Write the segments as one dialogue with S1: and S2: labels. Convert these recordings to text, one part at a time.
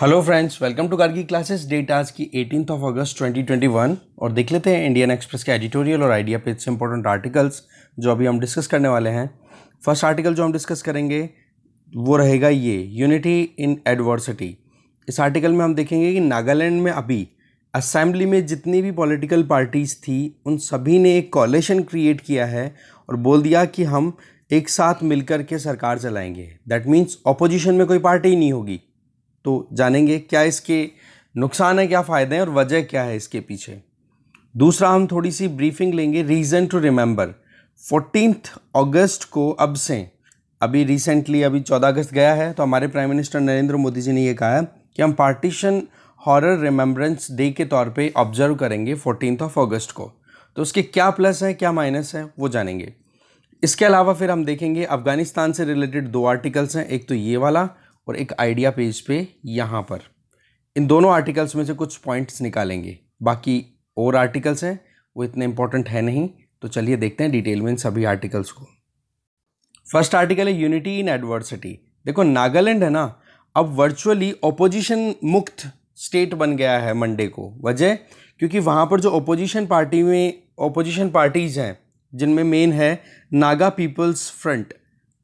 S1: hello friends welcome to Gargi classes date आज की eighteen of अगस्त 2021 और देख लेते हैं इंडियन एक्सप्रेस के एडिटोरियल और आइडिया पेज से इंपॉर्टेंट आर्टिकल्स जो अभी हम डिस्कस करने वाले हैं फर्स्ट आर्टिकल जो हम डिस्कस करेंगे वो रहेगा ये यूनिटी इन एडवर्सिटी इस आर्टिकल में हम देखेंगे कि नागालैंड में अभी असेंबली में जितनी भी पॉलिटिकल पार्टीज़ थी उन सभी ने एक कॉलेशन क्रिएट किया है और बोल दिया कि हम एक साथ मिलकर के सरकार चलाएंगे दैट मीन्स ऑपोजिशन में कोई पार्टी नहीं होगी तो जानेंगे क्या इसके नुकसान है क्या फ़ायदे हैं और वजह क्या है इसके पीछे दूसरा हम थोड़ी सी ब्रीफिंग लेंगे reason to remember fourteen August को अब से अभी रिसेंटली अभी चौदह अगस्त गया है तो हमारे प्राइम मिनिस्टर नरेंद्र मोदी जी ने ये कहा है कि हम पार्टीशन हॉरर रिमेंबरेंस डे के तौर पे ऑब्जर्व करेंगे फोर्टीन ऑफ अगस्त को तो उसके क्या प्लस है क्या माइनस है वो जानेंगे इसके अलावा फिर हम देखेंगे अफ़गानिस्तान से रिलेटेड दो आर्टिकल्स हैं एक तो ये वाला और एक आइडिया पेज पे यहाँ पर इन दोनों आर्टिकल्स में से कुछ पॉइंट्स निकालेंगे बाकी और आर्टिकल्स हैं वो इतने इम्पोर्टेंट है नहीं तो चलिए देखते हैं डिटेल में इन सभी आर्टिकल्स को फर्स्ट आर्टिकल है यूनिटी इन एडवर्सिटी देखो नागालैंड है ना अब वर्चुअली ओपोजिशन मुक्त स्टेट बन गया है मंडे को वजह क्योंकि वहाँ पर जो ओपोजिशन पार्टी में ओपोजिशन पार्टीज़ हैं जिनमें मेन है नागा पीपल्स फ्रंट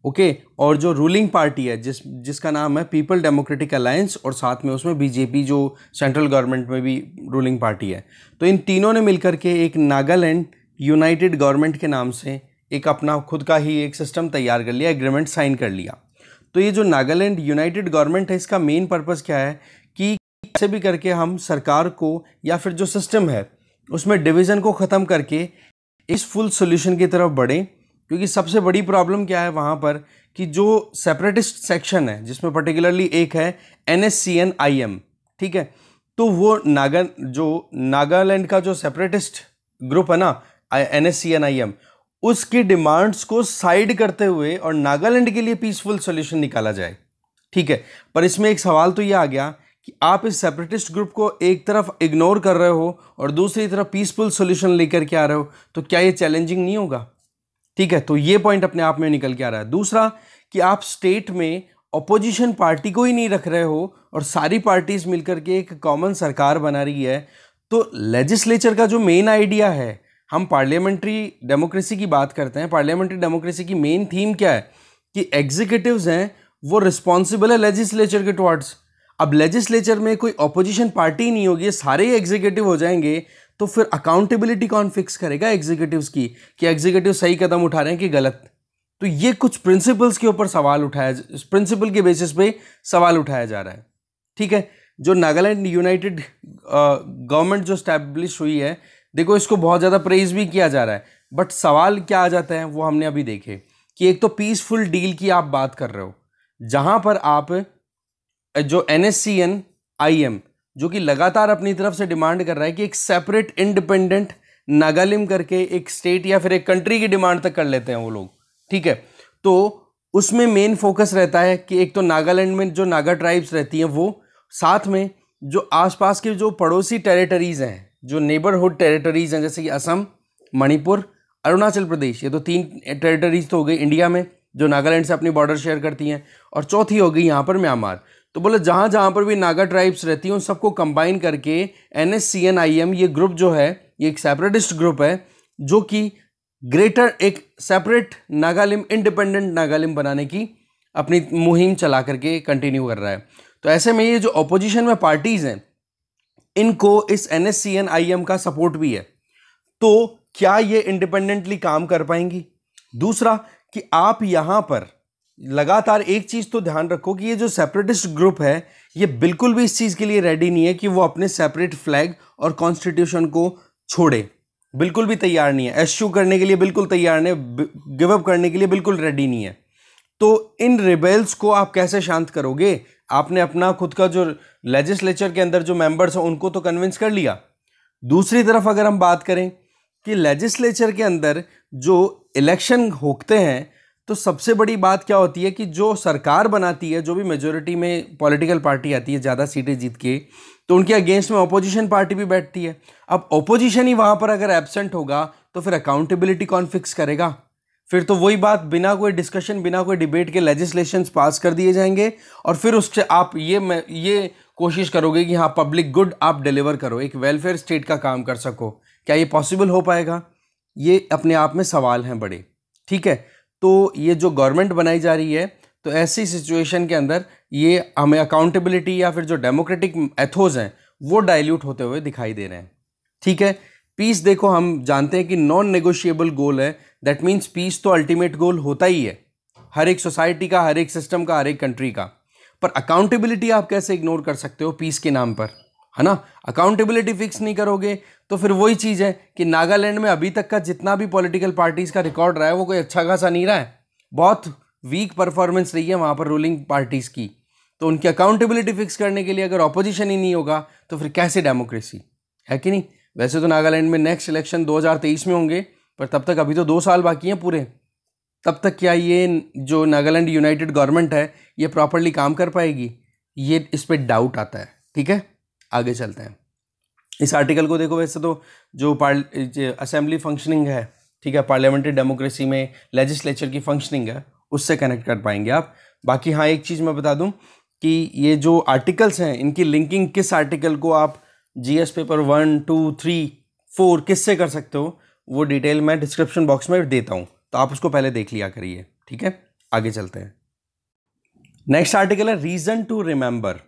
S1: ओके और जो रूलिंग पार्टी है जिस जिसका नाम है पीपल डेमोक्रेटिक अलायंस और साथ में उसमें बीजेपी जो सेंट्रल गवर्नमेंट में भी रूलिंग पार्टी है तो इन तीनों ने मिलकर के एक नागालैंड यूनाइटेड गवर्नमेंट के नाम से एक अपना खुद का ही एक सिस्टम तैयार कर लिया एग्रीमेंट साइन कर लिया तो ये जो नागालैंड यूनाइटेड गवर्नमेंट है इसका मेन पर्पज़ क्या है कि ऐसे भी करके हम सरकार को या फिर जो सिस्टम है उसमें डिवीज़न को ख़त्म करके इस फुल सॉल्यूशन की तरफ बढ़ें क्योंकि सबसे बड़ी प्रॉब्लम क्या है वहाँ पर कि जो सेपरेटिस्ट सेक्शन है जिसमें पर्टिकुलरली एक है N S C N I M ठीक है तो वो नागा जो नागालैंड का जो सेपरेटिस्ट ग्रुप है ना N S C N I M उसकी डिमांड्स को साइड करते हुए और नागालैंड के लिए पीसफुल सोल्यूशन निकाला जाए ठीक है पर इसमें एक सवाल तो ये आ गया कि आप इस सेपरेटिस्ट ग्रुप को एक तरफ इग्नोर कर रहे हो और दूसरी तरफ पीसफुल सोल्यूशन लेकर के आ रहे हो तो क्या ये चैलेंजिंग नहीं होगा ठीक है तो ये पॉइंट अपने आप में निकल के आ रहा है दूसरा कि आप स्टेट में अपोजिशन पार्टी को ही नहीं रख रहे हो और सारी पार्टीज मिलकर के एक कॉमन सरकार बना रही है तो लेजिस्लेचर का जो मेन आइडिया है हम पार्लियामेंट्री डेमोक्रेसी की बात करते हैं पार्लियामेंट्री डेमोक्रेसी की मेन थीम क्या है कि एग्जीक्यूटिव हैं वो रिस्पॉन्सिबल है लेजिस्लेचर के टुवर्ड्स अब लेजिस्लेचर में कोई अपोजिशन पार्टी नहीं होगी सारे ही एग्जीक्यूटिव हो जाएंगे तो फिर अकाउंटेबिलिटी कौन फिक्स करेगा एग्जीक्यूटिव की कि एग्जीक्यूटिव सही कदम उठा रहे हैं कि गलत तो ये कुछ प्रिंसिपल्स के ऊपर सवाल उठाया प्रिंसिपल के बेसिस पे सवाल उठाया जा रहा है ठीक है जो नागालैंड यूनाइटेड गवर्नमेंट जो स्टैब्लिश हुई है देखो इसको बहुत ज़्यादा प्रेज भी किया जा रहा है बट सवाल क्या आ जाता है वो हमने अभी देखे कि एक तो पीसफुल डील की आप बात कर रहे हो जहाँ पर आप जो N S C N I M जो कि लगातार अपनी तरफ से डिमांड कर रहा है कि एक सेपरेट इंडिपेंडेंट नागालिम करके एक स्टेट या फिर एक कंट्री की डिमांड तक कर लेते हैं वो लोग ठीक है तो उसमें मेन फोकस रहता है कि एक तो नागालैंड में जो नागा ट्राइब्स रहती हैं वो साथ में जो आसपास के जो पड़ोसी टेरिटरीज़ हैं जो नेबरहुड टेरिटरीज़ हैं जैसे कि असम मणिपुर अरुणाचल प्रदेश ये तो तीन टेरिटरीज़ तो हो गई इंडिया में जो नागालैंड से अपनी बॉर्डर शेयर करती हैं और चौथी हो गई यहाँ पर म्यांमार तो बोले जहाँ जहाँ पर भी नागा ट्राइब्स रहती हैं उन सबको कंबाइन करके N S C N I M ये ग्रुप जो है ये एक सेपरेटिस्ट ग्रुप है जो कि ग्रेटर एक सेपरेट नागालिम इंडिपेंडेंट नागालिम बनाने की अपनी मुहिम चला करके कंटिन्यू कर रहा है तो ऐसे में ये जो अपोजिशन में पार्टीज़ हैं इनको इस N S C N I M का सपोर्ट भी है तो क्या ये इंडिपेंडेंटली काम कर पाएंगी दूसरा कि आप यहाँ पर लगातार एक चीज़ तो ध्यान रखो कि ये जो सेपरेटिस्ट ग्रुप है ये बिल्कुल भी इस चीज़ के लिए रेडी नहीं है कि वो अपने सेपरेट फ्लैग और कॉन्स्टिट्यूशन को छोड़े बिल्कुल भी तैयार नहीं है एश्यू करने के लिए बिल्कुल तैयार नहीं गिव अप करने के लिए बिल्कुल रेडी नहीं है तो इन रिबेल्स को आप कैसे शांत करोगे आपने अपना खुद का जो लेजिस्लेचर के अंदर जो मेंबर्स हैं उनको तो कन्विंस कर लिया दूसरी तरफ अगर हम बात करें कि लेजिस्लेचर के अंदर जो इलेक्शन होते हैं तो सबसे बड़ी बात क्या होती है कि जो सरकार बनाती है जो भी मेजोरिटी में पॉलिटिकल पार्टी आती है ज़्यादा सीटें जीत के तो उनके अगेंस्ट में ऑपोजिशन पार्टी भी बैठती है अब ऑपोजिशन ही वहाँ पर अगर एबसेंट होगा तो फिर अकाउंटेबिलिटी कौन फिक्स करेगा फिर तो वही बात बिना कोई डिस्कशन बिना कोई डिबेट के लेजिस्लेशन पास कर दिए जाएंगे और फिर उससे आप ये ये कोशिश करोगे कि हाँ पब्लिक गुड आप डिलीवर करो एक वेलफेयर स्टेट का काम कर सको क्या ये पॉसिबल हो पाएगा ये अपने आप में सवाल हैं बड़े ठीक है तो ये जो गवर्नमेंट बनाई जा रही है तो ऐसी सिचुएशन के अंदर ये हमें अकाउंटेबिलिटी या फिर जो डेमोक्रेटिक एथोज हैं वो डाइल्यूट होते हुए दिखाई दे रहे हैं ठीक है पीस देखो हम जानते हैं कि नॉन नेगोशिएबल गोल है दैट मीन्स पीस तो अल्टीमेट गोल होता ही है हर एक सोसाइटी का हर एक सिस्टम का हर एक कंट्री का पर अकाउंटेबिलिटी आप कैसे इग्नोर कर सकते हो पीस के नाम पर है ना अकाउंटेबिलिटी फिक्स नहीं करोगे तो फिर वही चीज़ है कि नागालैंड में अभी तक का जितना भी पॉलिटिकल पार्टीज़ का रिकॉर्ड रहा है वो कोई अच्छा खासा नहीं रहा है बहुत वीक परफॉर्मेंस रही है वहाँ पर रूलिंग पार्टीज़ की तो उनकी अकाउंटेबिलिटी फिक्स करने के लिए अगर ऑपोजिशन ही नहीं होगा तो फिर कैसे डेमोक्रेसी है कि नहीं वैसे तो नागालैंड में नेक्स्ट इलेक्शन 2023 में होंगे पर तब तक अभी तो दो साल बाकी हैं पूरे तब तक क्या ये जो नागालैंड यूनाइटेड गवर्नमेंट है ये प्रॉपरली काम कर पाएगी ये इस पर डाउट आता है ठीक है आगे चलते हैं इस आर्टिकल को देखो वैसे तो जो असेंबली फंक्शनिंग है ठीक है पार्लियामेंट्री डेमोक्रेसी में लेजिस्लेचर की फंक्शनिंग है उससे कनेक्ट कर पाएंगे आप बाकी हाँ एक चीज़ मैं बता दूँ कि ये जो आर्टिकल्स हैं इनकी लिंकिंग किस आर्टिकल को आप GS paper one two three four किससे कर सकते हो वो डिटेल मैं डिस्क्रिप्शन बॉक्स में देता हूँ तो आप उसको पहले देख लिया करिए ठीक है आगे चलते हैं नेक्स्ट आर्टिकल है रीज़न टू रिमेंबर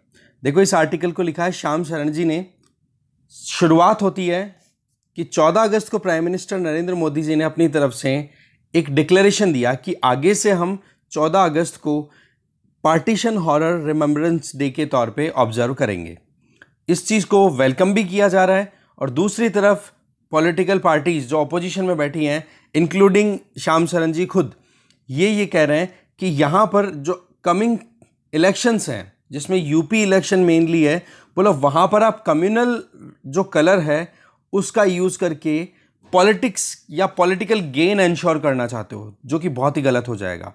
S1: देखो इस आर्टिकल को लिखा है श्याम शरण जी ने शुरुआत होती है कि 14 अगस्त को प्राइम मिनिस्टर नरेंद्र मोदी जी ने अपनी तरफ से एक डिक्लेरेशन दिया कि आगे से हम 14 अगस्त को पार्टीशन हॉरर रिमेम्बरेंस डे के तौर पे ऑब्जर्व करेंगे इस चीज़ को वेलकम भी किया जा रहा है और दूसरी तरफ पॉलिटिकल पार्टीज़ जो अपोजिशन में बैठी हैं इंक्लूडिंग श्याम शरण जी खुद ये ये कह रहे हैं कि यहाँ पर जो कमिंग इलेक्शंस हैं जिसमें यूपी इलेक्शन मेनली है बोला वहाँ पर आप कम्युनल जो कलर है उसका यूज़ करके पॉलिटिक्स या पॉलिटिकल गेन इंश्योर करना चाहते हो जो कि बहुत ही गलत हो जाएगा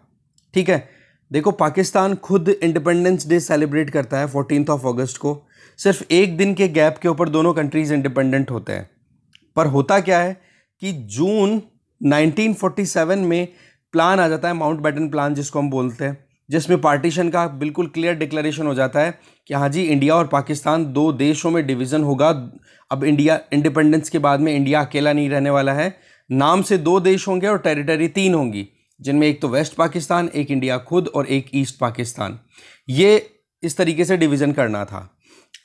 S1: ठीक है देखो पाकिस्तान खुद इंडिपेंडेंस डे सेलिब्रेट करता है फोर्टीन ऑफ अगस्त को सिर्फ एक दिन के गैप के ऊपर दोनों कंट्रीज़ इंडिपेंडेंट होते हैं पर होता क्या है कि जून 1947 में प्लान आ जाता है माउंट बैटन प्लान जिसको हम बोलते हैं जिसमें पार्टीशन का बिल्कुल क्लियर डिक्लेरेशन हो जाता है कि हाँ जी इंडिया और पाकिस्तान दो देशों में डिवीज़न होगा अब इंडिया इंडिपेंडेंस के बाद में इंडिया अकेला नहीं रहने वाला है नाम से दो देश होंगे और टेरिटरी तीन होंगी जिनमें एक तो वेस्ट पाकिस्तान एक इंडिया खुद और एक ईस्ट पाकिस्तान ये इस तरीके से डिवीज़न करना था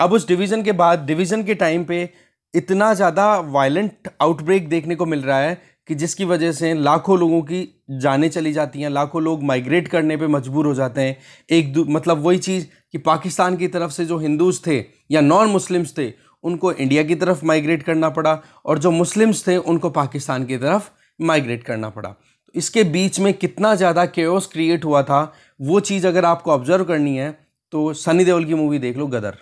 S1: अब उस डिवीज़न के बाद डिवीज़न के टाइम पे इतना ज़्यादा वायलेंट आउटब्रेक देखने को मिल रहा है कि जिसकी वजह से लाखों लोगों की जानें चली जाती हैं लाखों लोग माइग्रेट करने पे मजबूर हो जाते हैं एक मतलब वही चीज़ कि पाकिस्तान की तरफ से जो हिंदूज़ थे या नॉन मुस्लिम्स थे उनको इंडिया की तरफ माइग्रेट करना पड़ा और जो मुस्लिम्स थे उनको पाकिस्तान की तरफ माइग्रेट करना पड़ा तो इसके बीच में कितना ज़्यादा केयस क्रिएट हुआ था वो चीज़ अगर आपको ऑब्जर्व करनी है तो सनी देओल की मूवी देख लो गदर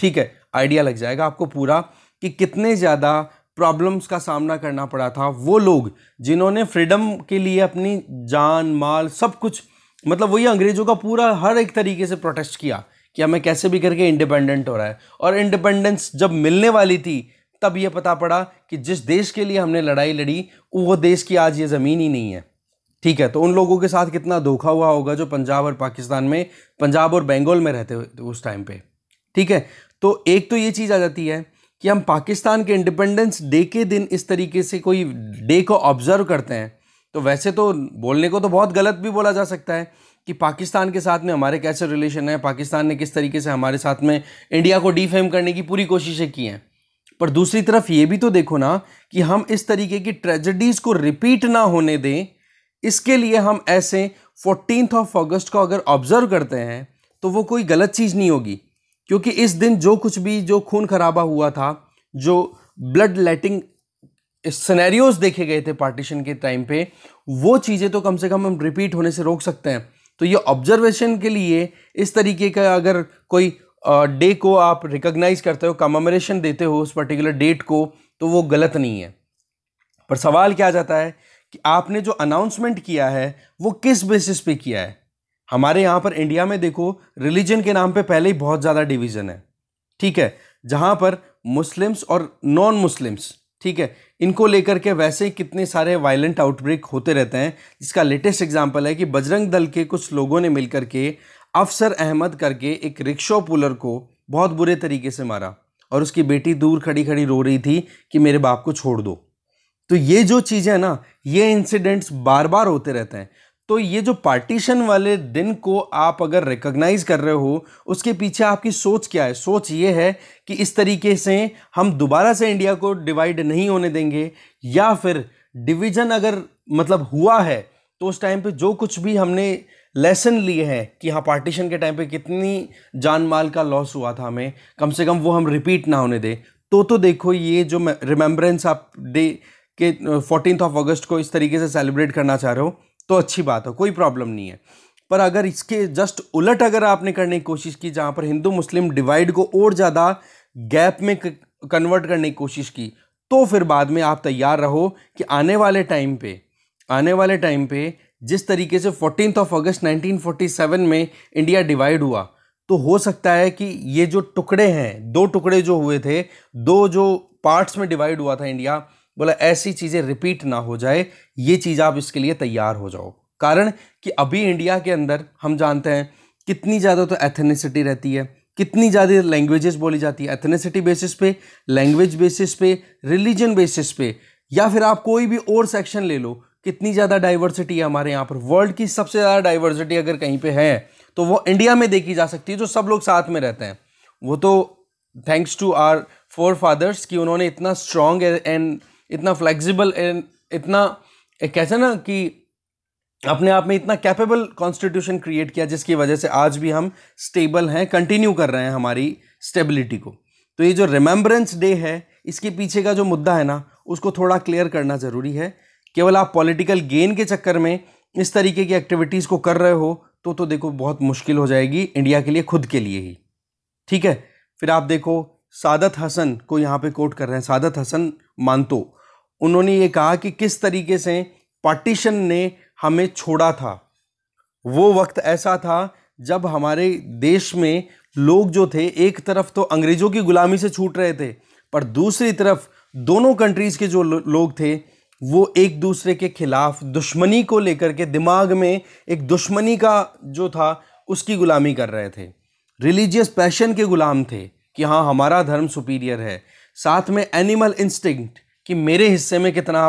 S1: ठीक है आइडिया लग जाएगा आपको पूरा कि कितने ज़्यादा प्रॉब्लम्स का सामना करना पड़ा था वो लोग जिन्होंने फ्रीडम के लिए अपनी जान माल सब कुछ मतलब वही अंग्रेज़ों का पूरा हर एक तरीके से प्रोटेस्ट किया कि हमें कैसे भी करके इंडिपेंडेंट हो रहा है और इंडिपेंडेंस जब मिलने वाली थी तब ये पता पड़ा कि जिस देश के लिए हमने लड़ाई लड़ी वो देश की आज ये ज़मीन ही नहीं है ठीक है तो उन लोगों के साथ कितना धोखा हुआ होगा जो पंजाब और पाकिस्तान में पंजाब और बंगाल में रहते हुए उस टाइम पे ठीक है तो एक तो ये चीज़ आ जाती है कि हम पाकिस्तान के इंडिपेंडेंस डे के दिन इस तरीके से कोई डे को ऑब्ज़र्व करते हैं तो वैसे तो बोलने को तो बहुत गलत भी बोला जा सकता है कि पाकिस्तान के साथ में हमारे कैसे रिलेशन है पाकिस्तान ने किस तरीके से हमारे साथ में इंडिया को डिफेम करने की पूरी कोशिशें की हैं पर दूसरी तरफ ये भी तो देखो ना कि हम इस तरीके की ट्रेजेडीज़ को रिपीट ना होने दें इसके लिए हम ऐसे फोर्टीन ऑफ अगस्त को अगर ऑब्ज़र्व करते हैं तो वो कोई गलत चीज़ नहीं होगी क्योंकि इस दिन जो कुछ भी जो खून खराबा हुआ था जो ब्लड लेटिंग सिनेरियोज देखे गए थे पार्टीशन के टाइम पे वो चीज़ें तो कम से कम हम रिपीट होने से रोक सकते हैं तो ये ऑब्जर्वेशन के लिए इस तरीके का अगर कोई डे को आप रिकोगनाइज करते हो कमेमोरेशन देते हो उस पर्टिकुलर डेट को तो वो गलत नहीं है पर सवाल क्या जाता है कि आपने जो अनाउंसमेंट किया है वो किस बेसिस पे किया है हमारे यहाँ पर इंडिया में देखो रिलीजन के नाम पे पहले ही बहुत ज़्यादा डिवीज़न है ठीक है जहाँ पर मुस्लिम्स और नॉन मुस्लिम्स ठीक है इनको लेकर के वैसे ही कितने सारे वायलेंट आउटब्रेक होते रहते हैं जिसका लेटेस्ट एग्जाम्पल है कि बजरंग दल के कुछ लोगों ने मिल के अफसर अहमद करके एक रिक्शो पुलर को बहुत बुरे तरीके से मारा और उसकी बेटी दूर खड़ी खड़ी रो रही थी कि मेरे बाप को छोड़ दो तो ये जो चीज़ें हैं ना ये इंसिडेंट्स बार बार होते रहते हैं तो ये जो पार्टीशन वाले दिन को आप अगर रिकॉग्नाइज कर रहे हो उसके पीछे आपकी सोच क्या है सोच ये है कि इस तरीके से हम दोबारा से इंडिया को डिवाइड नहीं होने देंगे या फिर डिवीजन अगर मतलब हुआ है तो उस टाइम पे जो कुछ भी हमने लेसन लिए हैं कि हाँ पार्टीशन के टाइम पे कितनी जान माल का लॉस हुआ था हमें कम से कम वो हम रिपीट ना होने दें तो तो देखो ये जो रिमेम्बरेंस आप डे के फोर्टीन ऑफ अगस्त को इस तरीके से सेलिब्रेट करना चाह रहे हो तो अच्छी बात है कोई प्रॉब्लम नहीं है पर अगर इसके जस्ट उलट अगर आपने करने की कोशिश की जहाँ पर हिंदू मुस्लिम डिवाइड को और ज़्यादा गैप में कन्वर्ट करने की कोशिश की तो फिर बाद में आप तैयार रहो कि आने वाले टाइम पे आने वाले टाइम पे जिस तरीके से फोर्टीन ऑफ अगस्त 1947 में इंडिया डिवाइड हुआ तो हो सकता है कि ये जो टुकड़े हैं दो टुकड़े जो हुए थे दो जो पार्ट्स में डिवाइड हुआ था इंडिया बोला ऐसी चीज़ें रिपीट ना हो जाए ये चीज़ आप इसके लिए तैयार हो जाओ कारण कि अभी इंडिया के अंदर हम जानते हैं कितनी ज़्यादा तो एथेनिसिटी रहती है कितनी ज़्यादा लैंग्वेजेस बोली जाती है एथेनिसिटी बेसिस पे लैंग्वेज बेसिस पे रिलीजन बेसिस पे या फिर आप कोई भी और सेक्शन ले लो कितनी ज़्यादा डाइवर्सिटी है हमारे यहाँ पर वर्ल्ड की सबसे ज़्यादा डाइवर्सिटी अगर कहीं पर है तो वो इंडिया में देखी जा सकती है जो सब लोग साथ में रहते हैं वो तो thanks to our forefathers कि उन्होंने इतना स्ट्रॉन्ग एंड इतना फ्लेक्सिबल इतना कैसे ना कि अपने आप में इतना कैपेबल कॉन्स्टिट्यूशन क्रिएट किया जिसकी वजह से आज भी हम स्टेबल हैं कंटिन्यू कर रहे हैं हमारी स्टेबिलिटी को तो ये जो रिमेम्बरेंस डे है इसके पीछे का जो मुद्दा है ना उसको थोड़ा क्लियर करना ज़रूरी है केवल आप पॉलिटिकल गेन के चक्कर में इस तरीके की एक्टिविटीज़ को कर रहे हो तो तो देखो बहुत मुश्किल हो जाएगी इंडिया के लिए खुद के लिए ही ठीक है फिर आप देखो सादत हसन को यहाँ पे कोट कर रहे हैं सादत हसन मानतो उन्होंने ये कहा कि किस तरीके से पार्टीशन ने हमें छोड़ा था वो वक्त ऐसा था जब हमारे देश में लोग जो थे एक तरफ तो अंग्रेज़ों की गुलामी से छूट रहे थे पर दूसरी तरफ दोनों कंट्रीज़ के जो लोग थे वो एक दूसरे के खिलाफ दुश्मनी को लेकर के दिमाग में एक दुश्मनी का जो था उसकी गुलामी कर रहे थे रिलीजियस पैशन के गुलाम थे कि हाँ हमारा धर्म सुपीरियर है साथ में एनिमल इंस्टिंक्ट कि मेरे हिस्से में कितना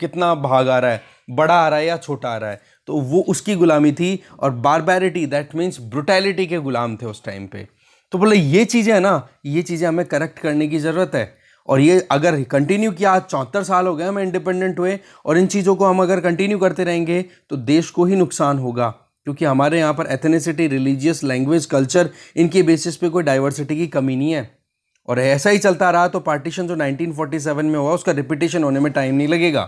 S1: कितना भाग आ रहा है बड़ा आ रहा है या छोटा आ रहा है तो वो उसकी गुलामी थी और बारबैरिटी दैट मीन्स ब्रुटैलिटी के गुलाम थे उस टाइम पे तो बोले ये चीज़ें हैं ना ये चीज़ें हमें करेक्ट करने की ज़रूरत है और ये अगर कंटिन्यू किया आज चौहत्तर साल हो गए हमें इंडिपेंडेंट हुए और इन चीज़ों को हम अगर कंटिन्यू करते रहेंगे तो देश को ही नुकसान होगा क्योंकि हमारे यहाँ पर एथेनिसिटी रिलीजियस लैंग्वेज कल्चर इनके बेसिस पे कोई डाइवर्सिटी की कमी नहीं है और ऐसा ही चलता रहा तो पार्टीशन जो 1947 में हुआ उसका रिपीटेशन होने में टाइम नहीं लगेगा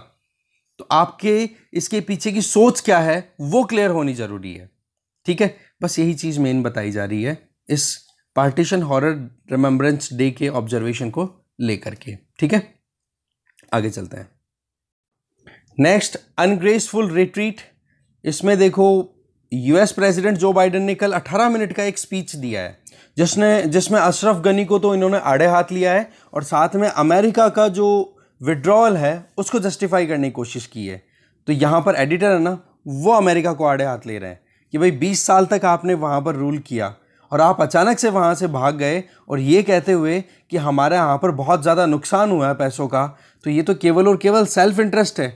S1: तो आपके इसके पीछे की सोच क्या है वो क्लियर होनी ज़रूरी है ठीक है बस यही चीज़ मेन बताई जा रही है इस पार्टीशन हॉरर रिमेम्बरेंस डे के ऑब्जर्वेशन को लेकर के ठीक है आगे चलते हैं नेक्स्ट अनग्रेसफुल रिट्रीट इसमें देखो यूएस प्रेसिडेंट जो बाइडेन ने कल 18 मिनट का एक स्पीच दिया है जिसने जिसमें अशरफ गनी को तो इन्होंने आड़े हाथ लिया है और साथ में अमेरिका का जो विड्रॉल है उसको जस्टिफाई करने की कोशिश की है तो यहाँ पर एडिटर है ना वो अमेरिका को आड़े हाथ ले रहे हैं कि भाई बीस साल तक आपने वहाँ पर रूल किया और आप अचानक से वहाँ से भाग गए और ये कहते हुए कि हमारे यहाँ पर बहुत ज़्यादा नुकसान हुआ है पैसों का तो ये तो केवल और केवल सेल्फ इंटरेस्ट है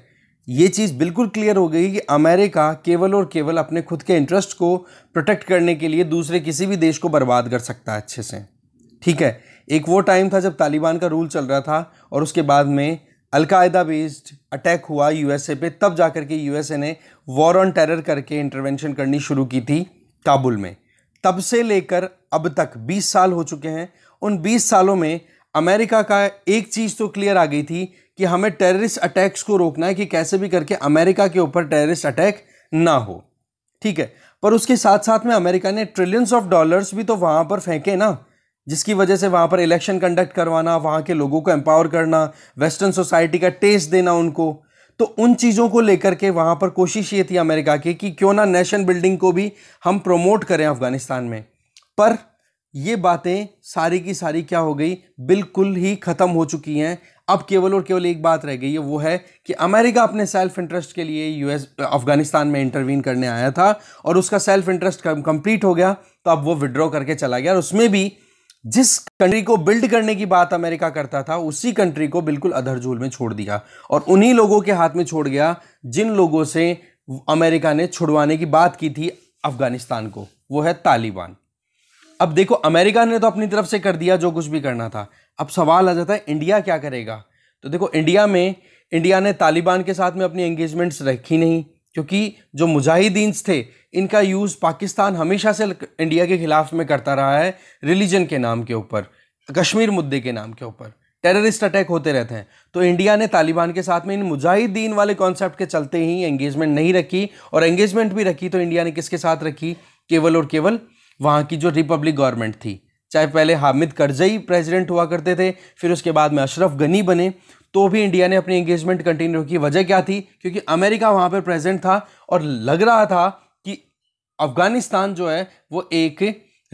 S1: ये चीज़ बिल्कुल क्लियर हो गई कि अमेरिका केवल और केवल अपने खुद के इंटरेस्ट को प्रोटेक्ट करने के लिए दूसरे किसी भी देश को बर्बाद कर सकता है अच्छे से ठीक है एक वो टाइम था जब तालिबान का रूल चल रहा था और उसके बाद में अलकायदा बेस्ड अटैक हुआ यूएसए पे तब जा कर के यूएसए ने वॉर ऑन टेरर करके इंटरवेंशन करनी शुरू की थी काबुल में तब से लेकर अब तक 20 साल हो चुके हैं उन 20 सालों में अमेरिका का एक चीज़ तो क्लियर आ गई थी कि हमें टेररिस्ट अटैक्स को रोकना है कि कैसे भी करके अमेरिका के ऊपर टेररिस्ट अटैक ना हो ठीक है पर उसके साथ साथ में अमेरिका ने ट्रिलियंस ऑफ डॉलर्स भी तो वहाँ पर फेंके ना जिसकी वजह से वहाँ पर इलेक्शन कंडक्ट करवाना वहाँ के लोगों को एम्पावर करना वेस्टर्न सोसाइटी का टेस्ट देना उनको तो उन चीज़ों को लेकर के वहाँ पर कोशिश ये थी अमेरिका की कि क्यों ना नेशन बिल्डिंग को भी हम प्रमोट करें अफ़गानिस्तान में पर ये बातें सारी की सारी क्या हो गई बिल्कुल ही ख़त्म हो चुकी हैं अब केवल और केवल एक बात रह गई है वो है कि अमेरिका अपने सेल्फ इंटरेस्ट के लिए यूएस अफगानिस्तान में इंटरवीन करने आया था और उसका सेल्फ इंटरेस्ट कंप्लीट हो गया तो अब वो विड्रॉ करके चला गया और उसमें भी जिस कंट्री को बिल्ड करने की बात अमेरिका करता था उसी कंट्री को बिल्कुल अधरझूल में छोड़ दिया और उन्हीं लोगों के हाथ में छोड़ गया जिन लोगों से अमेरिका ने छुड़वाने की बात की थी अफगानिस्तान को वो है तालिबान अब देखो अमेरिका ने तो अपनी तरफ से कर दिया जो कुछ भी करना था अब सवाल आ जाता है इंडिया क्या करेगा तो देखो इंडिया में इंडिया ने तालिबान के साथ में अपनी एंगेजमेंट्स रखी नहीं क्योंकि जो मुजाहिदीन थे इनका यूज़ पाकिस्तान हमेशा से इंडिया के ख़िलाफ़ में करता रहा है रिलीजन के नाम के ऊपर कश्मीर मुद्दे के नाम के ऊपर टेररिस्ट अटैक होते रहते हैं तो इंडिया ने तालिबान के साथ में इन मुजाहिदीन वाले कॉन्सेप्ट के चलते ही एंगेजमेंट नहीं रखी और एंगेजमेंट भी रखी तो इंडिया ने किसके साथ रखी केवल और केवल वहाँ की जो रिपब्लिक गवर्नमेंट थी चाहे पहले हामिद करजई प्रेसिडेंट हुआ करते थे फिर उसके बाद में अशरफ गनी बने तो भी इंडिया ने अपनी एंगेजमेंट कंटिन्यू की वजह क्या थी क्योंकि अमेरिका वहाँ पर प्रेजेंट था और लग रहा था कि अफ़गानिस्तान जो है वो एक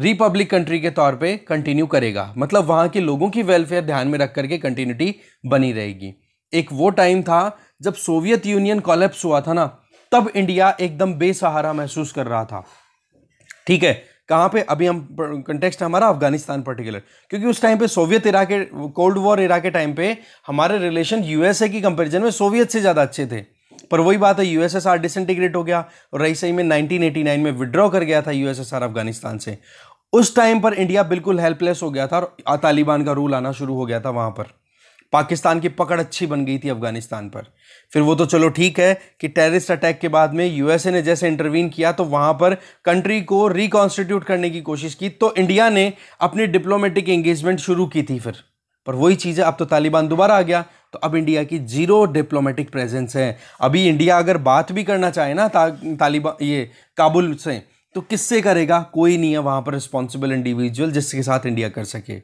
S1: रिपब्लिक कंट्री के तौर पे कंटिन्यू करेगा मतलब वहाँ के लोगों की वेलफेयर ध्यान में रख करके कंटिन्यूटी बनी रहेगी एक वो टाइम था जब सोवियत यूनियन कॉलेप्स हुआ था ना तब इंडिया एकदम बेसहारा महसूस कर रहा था ठीक है कहाँ पे अभी हम कंटेक्स्ट हमारा अफगानिस्तान पर्टिकुलर क्योंकि उस टाइम पे सोवियत इरा के कोल्ड वॉर इरा के टाइम पे हमारे रिलेशन यूएसए की कंपेरिजन में सोवियत से ज़्यादा अच्छे थे पर वही बात है यूएसएसआर डिसइंटीग्रेट हो गया और रही सही में 1989 में विड्रॉ कर गया था यूएसएसआर अफगानिस्तान से उस टाइम पर इंडिया बिल्कुल हेल्पलेस हो गया था और तालिबान का रूल आना शुरू हो गया था वहाँ पर पाकिस्तान की पकड़ अच्छी बन गई थी अफगानिस्तान पर फिर वो तो चलो ठीक है कि टेररिस्ट अटैक के बाद में यूएसए ने जैसे इंटरवीन किया तो वहाँ पर कंट्री को रिकॉन्स्टिट्यूट करने की कोशिश की तो इंडिया ने अपनी डिप्लोमेटिक एंगेजमेंट शुरू की थी फिर पर वही चीज़ है अब तो तालिबान दोबारा आ गया तो अब इंडिया की जीरो डिप्लोमेटिक प्रेजेंस है अभी इंडिया अगर बात भी करना चाहे ना ता, तालिबान ये काबुल से तो किससे करेगा कोई नहीं है वहाँ पर रिस्पॉन्सिबल इंडिविजुअल जिसके साथ इंडिया कर सके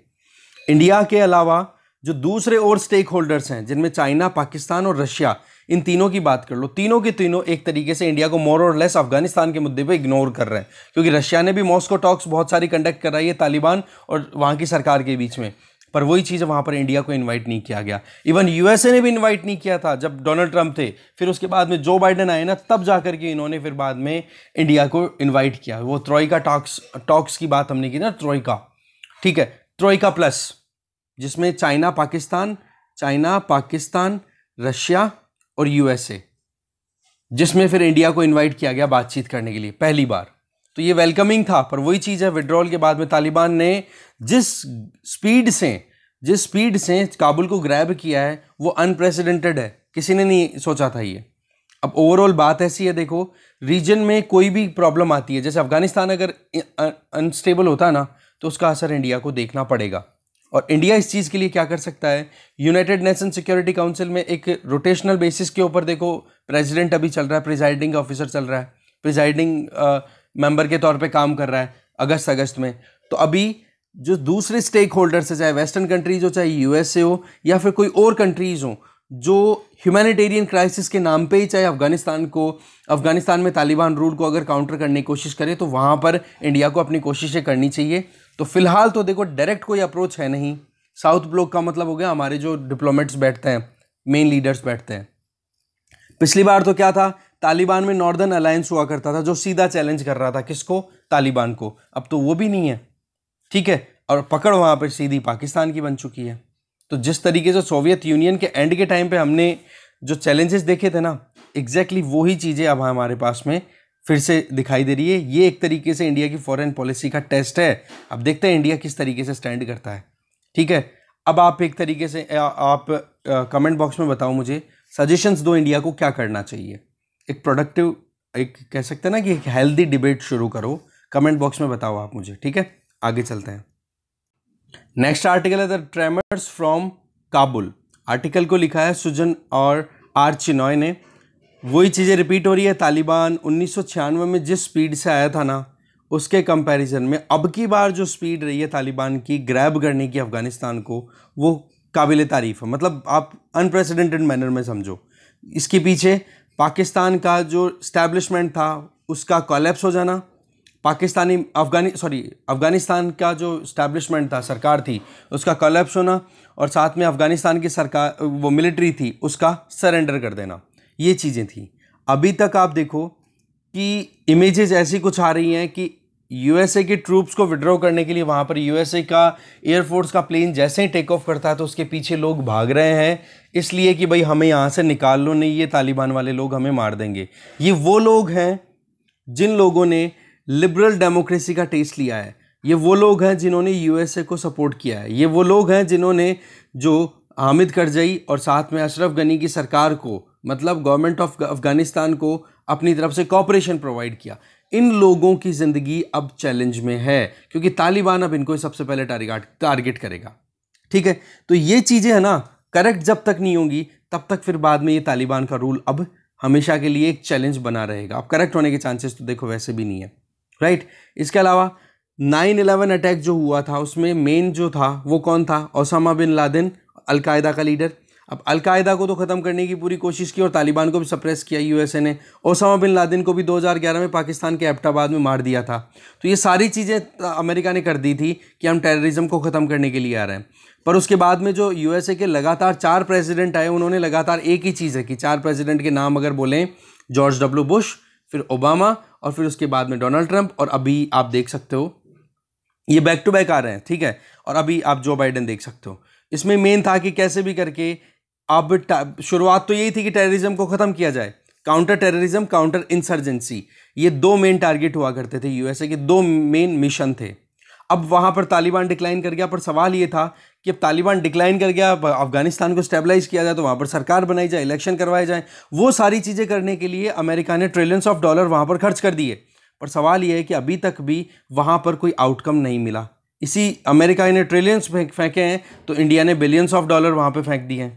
S1: इंडिया के अलावा जो दूसरे और स्टेक होल्डर्स हैं जिनमें चाइना पाकिस्तान और रशिया इन तीनों की बात कर लो तीनों के तीनों एक तरीके से इंडिया को मोर और लेस अफगानिस्तान के मुद्दे पे इग्नोर कर रहे हैं क्योंकि रशिया ने भी मॉस्को टॉक्स बहुत सारी कंडक्ट कराई है तालिबान और वहाँ की सरकार के बीच में पर वही चीज़ वहाँ पर इंडिया को इन्वाइट नहीं किया गया इवन यूएसए ने भी इन्वाइट नहीं किया था जब डोनाल्ड ट्रंप थे फिर उसके बाद में जो बाइडन आए ना तब जाकर के इन्होंने फिर बाद में इंडिया को इन्वाइट किया वो ट्रॉयका टॉक्स टॉक्स की बात हमने की ना ट्रॉयका ठीक है ट्रॉयका प्लस जिसमें China Pakistan China Pakistan Russia और यूएसए जिसमें फिर इंडिया को इनवाइट किया गया बातचीत करने के लिए पहली बार तो ये वेलकमिंग था पर वही चीज़ है विड्रॉल के बाद में तालिबान ने जिस स्पीड से जिस स्पीड से काबुल को ग्रैब किया है वो अनप्रेसिडेंटेड है किसी ने नहीं सोचा था ये अब ओवरऑल बात ऐसी है देखो रीजन में कोई भी प्रॉब्लम आती है जैसे अफगानिस्तान अगर अनस्टेबल होता ना तो उसका असर इंडिया को देखना पड़ेगा और इंडिया इस चीज़ के लिए क्या कर सकता है यूनाइटेड नेशन सिक्योरिटी काउंसिल में एक रोटेशनल बेसिस के ऊपर देखो प्रेसिडेंट अभी चल रहा है प्रिजाइडिंग ऑफिसर चल रहा है प्रिजाइडिंग मेंबर के तौर पे काम कर रहा है अगस्त अगस्त में तो अभी जो दूसरे स्टेक होल्डर्स है चाहे वेस्टर्न कंट्रीज हो चाहे यू हो या फिर कोई और कंट्रीज़ हो जो ह्यूमैनिटेरियन क्राइसिस के नाम पे ही चाहे अफगानिस्तान को अफगानिस्तान में तालिबान रूल को अगर काउंटर करने की कोशिश करे तो वहाँ पर इंडिया को अपनी कोशिशें करनी चाहिए तो फिलहाल तो देखो डायरेक्ट कोई अप्रोच है नहीं साउथ ब्लॉक का मतलब हो गया हमारे जो डिप्लोमेट्स बैठते हैं मेन लीडर्स बैठते हैं पिछली बार तो क्या था तालिबान में नॉर्दर्न अलायंस हुआ करता था जो सीधा चैलेंज कर रहा था किसको तालिबान को अब तो वो भी नहीं है ठीक है और पकड़ वहाँ पर सीधी पाकिस्तान की बन चुकी है तो जिस तरीके से सोवियत यूनियन के एंड के टाइम पे हमने जो चैलेंजेस देखे थे ना एग्जैक्टली exactly वही चीज़ें अब हमारे पास में फिर से दिखाई दे रही है ये एक तरीके से इंडिया की फॉरेन पॉलिसी का टेस्ट है अब देखते हैं इंडिया किस तरीके से स्टैंड करता है ठीक है अब आप एक तरीके से आ, आप कमेंट बॉक्स में बताओ मुझे सजेशंस दो इंडिया को क्या करना चाहिए एक प्रोडक्टिव एक कह सकते हैं ना कि एक हेल्दी डिबेट शुरू करो कमेंट बॉक्स में बताओ आप मुझे ठीक है आगे चलते हैं नेक्स्ट आर्टिकल है the tremors from Kabul article को लिखा है सुजन और आर चिनॉय ने वही चीज़ें रिपीट हो रही है तालिबान उन्नीस में जिस स्पीड से आया था ना उसके कंपैरिजन में अब की बार जो स्पीड रही है तालिबान की ग्रैब करने की अफ़गानिस्तान को वो काबिल तारीफ़ है मतलब आप अनप्रेसिडेंटेड मैनर में समझो इसके पीछे पाकिस्तान का जो स्टैब्लिशमेंट था उसका कॉलेप्स हो जाना पाकिस्तानी अफगानी सॉरी अफ़गानिस्तान का जो इस्टेब्लिशमेंट था सरकार थी उसका कॉलेप्स होना और साथ में अफ़गानिस्तान की सरकार वो मिलिट्री थी उसका सरेंडर कर देना ये चीज़ें थी अभी तक आप देखो कि इमेजेस ऐसी कुछ आ रही हैं कि यूएसए के ट्रूप्स को विड्रॉ करने के लिए वहाँ पर यूएसए का एयरफोर्स का प्लेन जैसे ही टेक ऑफ करता है तो उसके पीछे लोग भाग रहे हैं इसलिए कि भाई हमें यहाँ से निकाल लो नहीं ये तालिबान वाले लोग हमें मार देंगे ये वो लोग हैं जिन लोगों ने लिबरल डेमोक्रेसी का टेस्ट लिया है ये वो लोग हैं जिन्होंने यूएसए को सपोर्ट किया है ये वो लोग हैं जिन्होंने जो हामिद करजई और साथ में अशरफ गनी की सरकार को मतलब गवर्नमेंट ऑफ अफ़गानिस्तान को अपनी तरफ से कॉपरेशन प्रोवाइड किया इन लोगों की ज़िंदगी अब चैलेंज में है क्योंकि तालिबान अब इनको सबसे पहले टारगेट टारगेट करेगा ठीक है तो ये चीज़ें है ना करेक्ट जब तक नहीं होंगी तब तक फिर बाद में ये तालिबान का रूल अब हमेशा के लिए एक चैलेंज बना रहेगा अब करेक्ट होने के चांसेस तो देखो वैसे भी नहीं है राइट इसके अलावा नाइन इलेवन अटैक जो हुआ था उसमें मेन जो था वो कौन था ओसामा बिन लादेन अलकायदा का लीडर अब अलकायदा को तो ख़त्म करने की पूरी कोशिश की और तालिबान को भी सप्रेस किया यूएसए ने ओसामा बिन लादेन को भी 2011 में पाकिस्तान के एबटाबाद में मार दिया था तो ये सारी चीज़ें अमेरिका ने कर दी थी कि हम टेररिज्म को ख़त्म करने के लिए आ रहे हैं पर उसके बाद में जो यूएसए के लगातार चार प्रेजिडेंट आए उन्होंने लगातार एक ही चीज़ है कि चार प्रेजिडेंट के नाम अगर बोलें जॉर्ज डब्ल्यू बुश फिर ओबामा और फिर उसके बाद में डोनाल्ड ट्रंप और अभी आप देख सकते हो ये बैक टू बैक आ रहे हैं ठीक है और अभी आप जो बाइडन देख सकते हो इसमें मेन था कि कैसे भी करके अब शुरुआत तो यही थी कि टेररिज्म को ख़त्म किया जाए काउंटर टेररिज्म काउंटर इंसर्जेंसी ये दो मेन टारगेट हुआ करते थे यूएसए के दो मेन मिशन थे अब वहाँ पर तालिबान डिक्लाइन कर गया पर सवाल ये था कि अब तालिबान डिक्लाइन कर गया अफगानिस्तान को स्टेबलाइज किया जाए तो वहाँ पर सरकार बनाई जाए इलेक्शन करवाए जाए वो सारी चीज़ें करने के लिए अमेरिका ने ट्रिलियंस ऑफ डॉलर वहाँ पर खर्च कर दिए पर सवाल ये है कि अभी तक भी वहाँ पर कोई आउटकम नहीं मिला इसी अमेरिका ने ट्रिलियंस फेंके हैं तो इंडिया ने बिलियंस ऑफ डॉलर वहाँ पर फेंक दिए हैं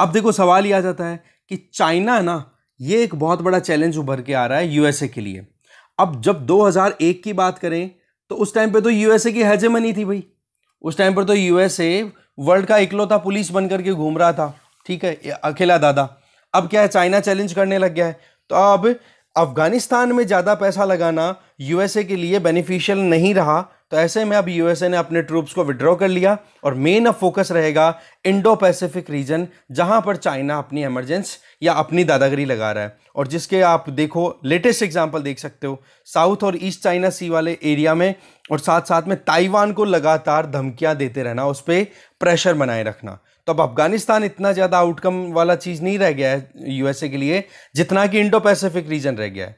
S1: अब देखो सवाल ये आ जाता है कि चाइना ना ये एक बहुत बड़ा चैलेंज उभर के आ रहा है यूएसए के लिए अब जब 2001 की बात करें तो उस टाइम पे तो यूएसए की मनी थी भाई उस टाइम पर तो यूएसए वर्ल्ड का इकलौता पुलिस बन करके घूम रहा था ठीक है अकेला दादा अब क्या है चाइना चैलेंज करने लग गया है तो अब अफगानिस्तान में ज़्यादा पैसा लगाना यूएसए के लिए बेनिफिशियल नहीं रहा तो ऐसे में अब यूएसए ने अपने ट्रूप्स को विड्रॉ कर लिया और मेन अब फोकस रहेगा इंडो पैसिफिक रीजन जहां पर चाइना अपनी एमरजेंस या अपनी दादागिरी लगा रहा है और जिसके आप देखो लेटेस्ट एग्जाम्पल देख सकते हो साउथ और ईस्ट चाइना सी वाले एरिया में और साथ साथ में ताइवान को लगातार धमकियाँ देते रहना उस पर प्रेशर बनाए रखना तो अब अफगानिस्तान इतना ज़्यादा आउटकम वाला चीज़ नहीं रह गया है यूएसए के लिए जितना कि इंडो पैसिफिक रीजन रह गया है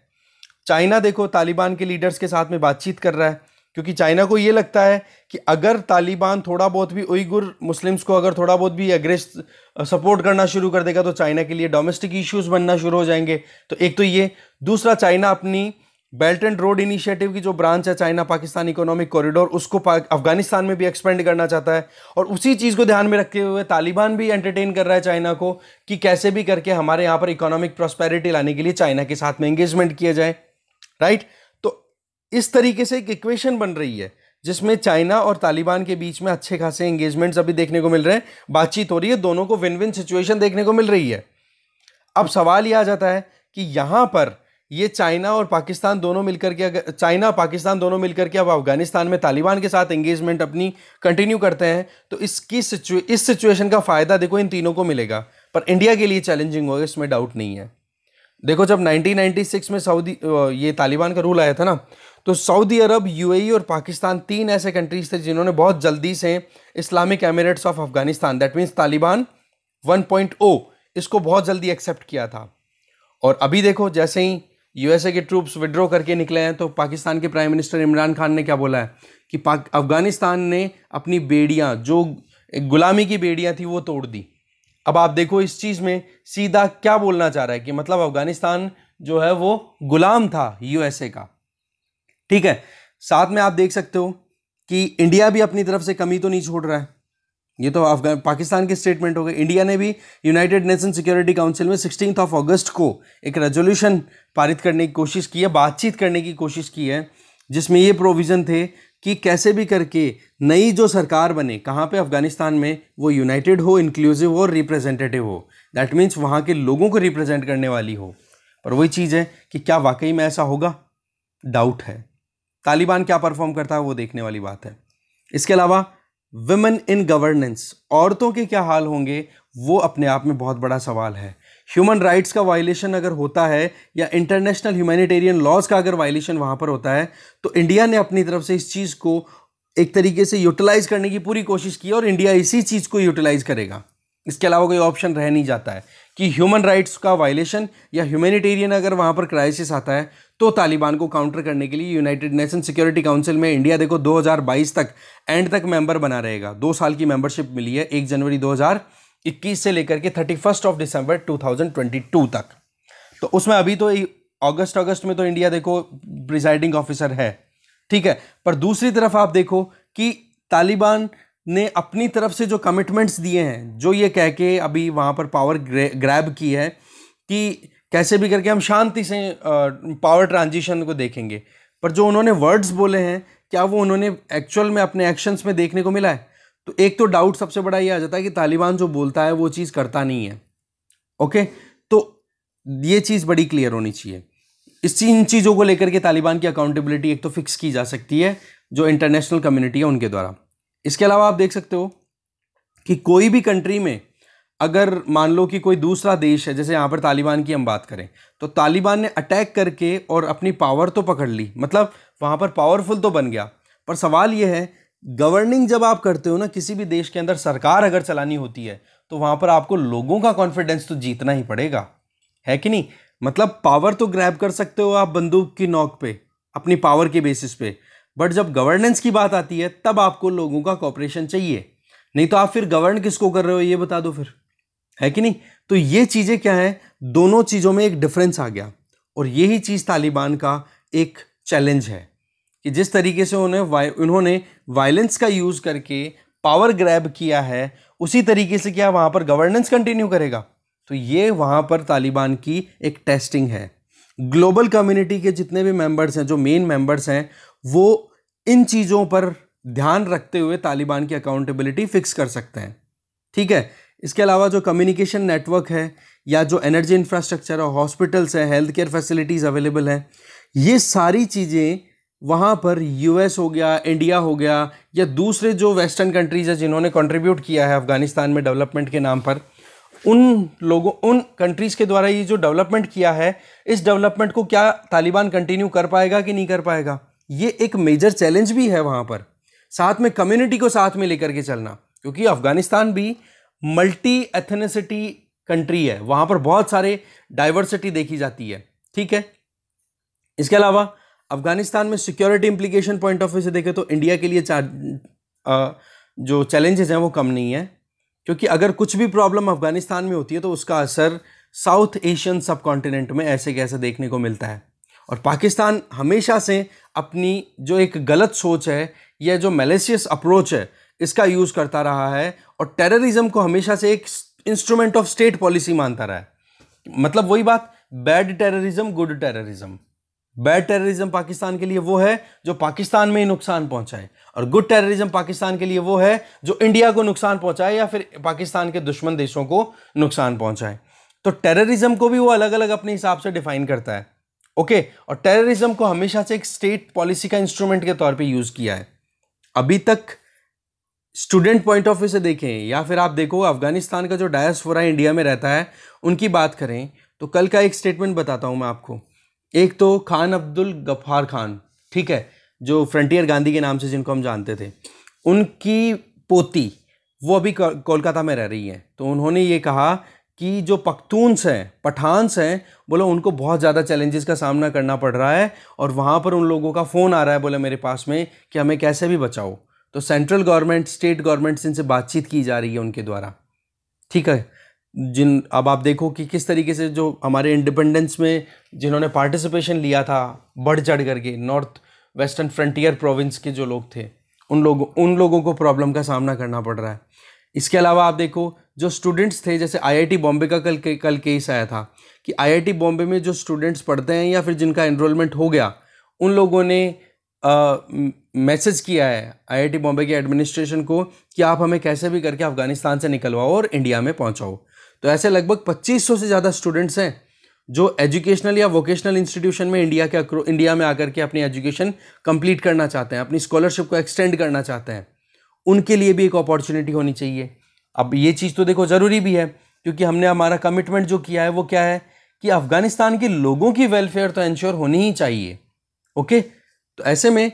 S1: चाइना देखो तालिबान के लीडर्स के साथ में बातचीत कर रहा है क्योंकि चाइना को ये लगता है कि अगर तालिबान थोड़ा बहुत भी उइगुर मुस्लिम्स को अगर थोड़ा बहुत भी एग्रेस सपोर्ट करना शुरू कर देगा तो चाइना के लिए डोमेस्टिक इश्यूज बनना शुरू हो जाएंगे तो एक तो ये दूसरा चाइना अपनी बेल्ट एंड रोड इनिशिएटिव की जो ब्रांच है चाइना पाकिस्तान इकोनॉमिक कॉरिडोर उसको अफगानिस्तान में भी एक्सपेंड करना चाहता है और उसी चीज़ को ध्यान में रखते हुए तालिबान भी एंटरटेन कर रहा है चाइना को कि कैसे भी करके हमारे यहाँ पर इकोनॉमिक प्रॉस्पेरिटी लाने के लिए चाइना के साथ में एंगेजमेंट किया जाए राइट इस तरीके से एक इक्वेशन बन रही है जिसमें चाइना और तालिबान के बीच में अच्छे खासे एंगेजमेंट्स अभी देखने को मिल रहे हैं बातचीत हो रही है दोनों को विन विन सिचुएशन देखने को मिल रही है अब सवाल ये आ जाता है कि यहाँ पर ये चाइना और पाकिस्तान दोनों मिलकर के अगर चाइना पाकिस्तान दोनों मिलकर के अब अफगानिस्तान में तालिबान के साथ एंगेजमेंट अपनी कंटिन्यू करते हैं तो इसकी सिचु इस सिचुएशन का फ़ायदा देखो इन तीनों को मिलेगा पर इंडिया के लिए चैलेंजिंग होगा इसमें डाउट नहीं है देखो जब 1996 में सऊदी ये तालिबान का रूल आया था ना तो सऊदी अरब यूएई और पाकिस्तान तीन ऐसे कंट्रीज थे जिन्होंने बहुत जल्दी से Islamic Emirates of Afghanistan that means Taliban 1.0 इसको बहुत जल्दी एक्सेप्ट किया था और अभी देखो जैसे ही यूएसए के ट्रूप्स विड्रॉ करके निकले हैं तो पाकिस्तान के प्राइम मिनिस्टर इमरान खान ने क्या बोला है कि अफगानिस्तान ने अपनी बेड़ियाँ जो गुलामी की बेड़ियाँ थी वो तोड़ दी अब आप देखो इस चीज़ में सीधा क्या बोलना चाह रहा है कि मतलब अफगानिस्तान जो है वो गुलाम था यूएसए का ठीक है साथ में आप देख सकते हो कि इंडिया भी अपनी तरफ से कमी तो नहीं छोड़ रहा है ये तो अफगान पाकिस्तान के स्टेटमेंट हो गए इंडिया ने भी यूनाइटेड नेशन सिक्योरिटी काउंसिल में सिक्सटीन ऑफ अगस्त को एक रेजोल्यूशन पारित करने की कोशिश की है बातचीत करने की कोशिश की है जिसमें ये प्रोविज़न थे कि कैसे भी करके नई जो सरकार बने कहाँ पे अफ़गानिस्तान में वो यूनाइटेड हो इंक्लूसिव हो और रिप्रेजेंटेटिव हो दैट मीन्स वहाँ के लोगों को रिप्रेजेंट करने वाली हो पर वही चीज़ है कि क्या वाकई में ऐसा होगा डाउट है तालिबान क्या परफॉर्म करता है वो देखने वाली बात है इसके अलावा वुमेन इन गवर्नेंस औरतों के क्या हाल होंगे वो अपने आप में बहुत बड़ा सवाल है ह्यूमन राइट्स का वायलेशन अगर होता है या इंटरनेशनल ह्यूमैनिटेरियन लॉज का अगर वायलेशन वहाँ पर होता है तो इंडिया ने अपनी तरफ से इस चीज़ को एक तरीके से यूटिलाइज़ करने की पूरी कोशिश की और इंडिया इसी चीज़ को यूटिलाइज़ करेगा इसके अलावा कोई ऑप्शन रह नहीं जाता है कि ह्यूमन राइट्स का वायलेशन या ह्यूमैनिटेरियन अगर वहाँ पर क्राइसिस आता है तो तालिबान को काउंटर करने के लिए यूनाइटेड नेशन सिक्योरिटी काउंसिल में इंडिया देखो 2022 तक एंड तक मेंबर बना रहेगा दो साल की मेंबरशिप मिली है एक जनवरी 2021 से लेकर के थर्टी फर्स्ट ऑफ दिसंबर 2022 तक तो उसमें अभी तो अगस्त अगस्त में तो इंडिया देखो प्रिजाइडिंग ऑफिसर है ठीक है पर दूसरी तरफ आप देखो कि तालिबान ने अपनी तरफ से जो कमिटमेंट्स दिए हैं जो ये कह के अभी वहाँ पर पावर ग्रैब की है कि कैसे भी करके हम शांति से पावर ट्रांजिशन को देखेंगे पर जो उन्होंने वर्ड्स बोले हैं क्या वो उन्होंने एक्चुअल में अपने एक्शंस में देखने को मिला है तो एक तो डाउट सबसे बड़ा ये आ जाता है कि तालिबान जो बोलता है वो चीज़ करता नहीं है ओके तो ये चीज़ बड़ी क्लियर होनी चाहिए इस इन चीज़ों को लेकर के तालिबान की अकाउंटेबिलिटी एक तो फिक्स की जा सकती है जो इंटरनेशनल कम्युनिटी है उनके द्वारा इसके अलावा आप देख सकते हो कि कोई भी कंट्री में अगर मान लो कि कोई दूसरा देश है जैसे यहाँ पर तालिबान की हम बात करें तो तालिबान ने अटैक करके और अपनी पावर तो पकड़ ली मतलब वहाँ पर पावरफुल तो बन गया पर सवाल ये है गवर्निंग जब आप करते हो ना किसी भी देश के अंदर सरकार अगर चलानी होती है तो वहाँ पर आपको लोगों का कॉन्फिडेंस तो जीतना ही पड़ेगा है कि नहीं मतलब पावर तो ग्रैब कर सकते हो आप बंदूक की नोक पे अपनी पावर के बेसिस पे बट जब गवर्नेंस की बात आती है तब आपको लोगों का कॉपरेशन चाहिए नहीं तो आप फिर गवर्न किसको कर रहे हो ये बता दो फिर है कि नहीं तो ये चीज़ें क्या है दोनों चीज़ों में एक डिफरेंस आ गया और यही चीज़ तालिबान का एक चैलेंज है कि जिस तरीके से उन्हें उन्होंने वायलेंस का यूज़ करके पावर ग्रैब किया है उसी तरीके से क्या वहाँ पर गवर्नेंस कंटिन्यू करेगा तो ये वहाँ पर तालिबान की एक टेस्टिंग है ग्लोबल कम्युनिटी के जितने भी मेंबर्स हैं जो मेन मेंबर्स हैं वो इन चीज़ों पर ध्यान रखते हुए तालिबान की अकाउंटेबिलिटी फिक्स कर सकते हैं ठीक है इसके अलावा जो कम्युनिकेशन नेटवर्क है या जो एनर्जी इंफ्रास्ट्रक्चर है हॉस्पिटल्स है हेल्थ केयर फैसिलिटीज़ अवेलेबल हैं ये सारी चीज़ें वहाँ पर यूएस हो गया इंडिया हो गया या दूसरे जो वेस्टर्न कंट्रीज़ हैं जिन्होंने कंट्रीब्यूट किया है अफ़गानिस्तान में डेवलपमेंट के नाम पर उन लोगों उन कंट्रीज़ के द्वारा ये जो डेवलपमेंट किया है इस डेवलपमेंट को क्या तालिबान कंटिन्यू कर पाएगा कि नहीं कर पाएगा ये एक मेजर चैलेंज भी है वहाँ पर साथ में कम्युनिटी को साथ में लेकर के चलना क्योंकि अफ़गानिस्तान भी मल्टी एथनिसिटी कंट्री है वहाँ पर बहुत सारे डाइवर्सिटी देखी जाती है ठीक है इसके अलावा अफगानिस्तान में security implication point of view से देखें तो इंडिया के लिए चार जो चैलेंजेस हैं वो कम नहीं है क्योंकि अगर कुछ भी प्रॉब्लम अफगानिस्तान में होती है तो उसका असर साउथ एशियन सब कॉन्टिनेंट में ऐसे कैसे देखने को मिलता है और पाकिस्तान हमेशा से अपनी जो एक गलत सोच है या जो मेलेशियस अप्रोच है इसका यूज़ करता रहा है और टेररिज्म को हमेशा से एक इंस्ट्रूमेंट ऑफ स्टेट पॉलिसी मानता रहा है मतलब वही बात bad terrorism good terrorism bad terrorism Pakistan के लिए वो है जो पाकिस्तान में ही नुकसान पहुंचाए और गुड टेररिज्म पाकिस्तान के लिए वो है जो इंडिया को नुकसान पहुंचाए या फिर पाकिस्तान के दुश्मन देशों को नुकसान पहुंचाए तो टेररिज्म को भी वो अलग अलग अपने हिसाब से डिफाइन करता है ओके और टेररिज्म को हमेशा से एक स्टेट पॉलिसी का इंस्ट्रूमेंट के तौर पर यूज़ किया है अभी तक स्टूडेंट पॉइंट ऑफ व्यू से देखें या फिर आप देखो अफगानिस्तान का जो डायस्फोरा इंडिया में रहता है उनकी बात करें तो कल का एक स्टेटमेंट बताता हूँ मैं आपको एक तो खान अब्दुल गफ्फार खान ठीक है जो फ्रंटियर गांधी के नाम से जिनको हम जानते थे उनकी पोती वो अभी कोलकाता में रह रही हैं तो उन्होंने ये कहा कि जो पख्तूनस हैं पठानस हैं बोलो उनको बहुत ज़्यादा चैलेंजेस का सामना करना पड़ रहा है और वहाँ पर उन लोगों का फ़ोन आ रहा है बोले मेरे पास में कि हमें कैसे भी बचाओ तो सेंट्रल गवर्नमेंट स्टेट गवर्नमेंट से इनसे बातचीत की जा रही है उनके द्वारा ठीक है जिन अब आप देखो कि किस तरीके से जो हमारे इंडिपेंडेंस में जिन्होंने पार्टिसिपेशन लिया था बढ़ चढ़ करके नॉर्थ वेस्टर्न फ्रंटियर प्रोविंस के जो लोग थे उन लोगों उन लोगों को प्रॉब्लम का सामना करना पड़ रहा है इसके अलावा आप देखो जो स्टूडेंट्स थे जैसे आईआईटी बॉम्बे का कल के, कल केस आया था कि आईआईटी बॉम्बे में जो स्टूडेंट्स पढ़ते हैं या फिर जिनका एनरोलमेंट हो गया उन लोगों ने मैसेज किया है आईआईटी बॉम्बे के एडमिनिस्ट्रेशन को कि आप हमें कैसे भी करके अफगानिस्तान से निकलवाओ और इंडिया में पहुंचाओ तो ऐसे लगभग 2500 से ज़्यादा स्टूडेंट्स हैं जो एजुकेशनल या वोकेशनल इंस्टीट्यूशन में इंडिया के इंडिया में आकर के अपनी एजुकेशन कंप्लीट करना चाहते हैं अपनी स्कॉलरशिप को एक्सटेंड करना चाहते हैं उनके लिए भी एक अपॉर्चुनिटी होनी चाहिए अब ये चीज़ तो देखो ज़रूरी भी है क्योंकि हमने हमारा कमिटमेंट जो किया है वो क्या है कि अफ़गानिस्तान के लोगों की वेलफेयर तो इंश्योर होनी ही चाहिए ओके तो ऐसे में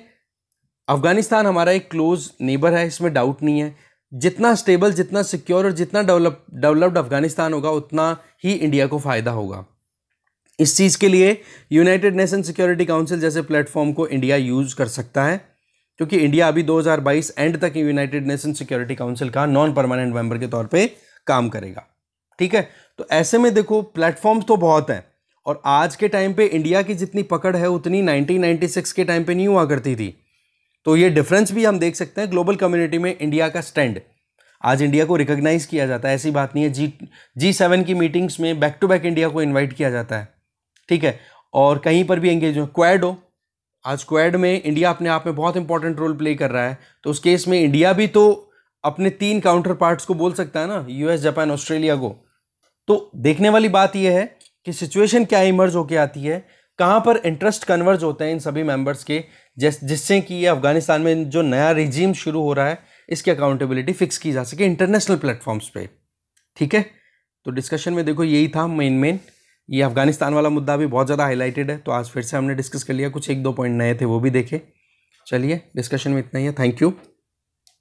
S1: अफ़गानिस्तान हमारा एक क्लोज नेबर है इसमें डाउट नहीं है जितना स्टेबल जितना सिक्योर और जितना डेवलप डेवलप्ड अफ़गानिस्तान होगा उतना ही इंडिया को फ़ायदा होगा इस चीज़ के लिए यूनाइटेड नेशन सिक्योरिटी काउंसिल जैसे प्लेटफॉर्म को इंडिया यूज़ कर सकता है क्योंकि इंडिया अभी 2022 एंड तक यूनाइटेड नेशन सिक्योरिटी काउंसिल का नॉन परमानेंट मेंबर के तौर पे काम करेगा ठीक है तो ऐसे में देखो प्लेटफॉर्म्स तो बहुत हैं और आज के टाइम पे इंडिया की जितनी पकड़ है उतनी 1996 के टाइम पे नहीं हुआ करती थी तो ये डिफरेंस भी हम देख सकते हैं ग्लोबल कम्युनिटी में इंडिया का स्टैंड आज इंडिया को रिकॉग्नाइज किया जाता है ऐसी बात नहीं है जी जी सेवन की मीटिंग्स में बैक टू बैक इंडिया को इन्वाइट किया जाता है ठीक है और कहीं पर भी एंगेज हो क्वैड हो आज क्वैड में इंडिया अपने आप में बहुत इंपॉर्टेंट रोल प्ले कर रहा है तो उस केस में इंडिया भी तो अपने तीन काउंटर पार्ट्स को बोल सकता है ना यूएस जापान ऑस्ट्रेलिया को तो देखने वाली बात यह है कि सिचुएशन क्या इमर्ज होके आती है कहाँ पर इंटरेस्ट कन्वर्ज होते हैं इन सभी मेंबर्स के जिस जिससे कि ये अफगानिस्तान में जो नया रिजीम शुरू हो रहा है इसकी अकाउंटेबिलिटी फिक्स की जा सके इंटरनेशनल प्लेटफॉर्म्स पे ठीक है तो डिस्कशन में देखो यही था मेन मेन ये अफगानिस्तान वाला मुद्दा भी बहुत ज़्यादा हाईलाइटेड है तो आज फिर से हमने डिस्कस कर लिया कुछ एक दो पॉइंट नए थे वो भी देखे चलिए डिस्कशन में इतना ही है थैंक यू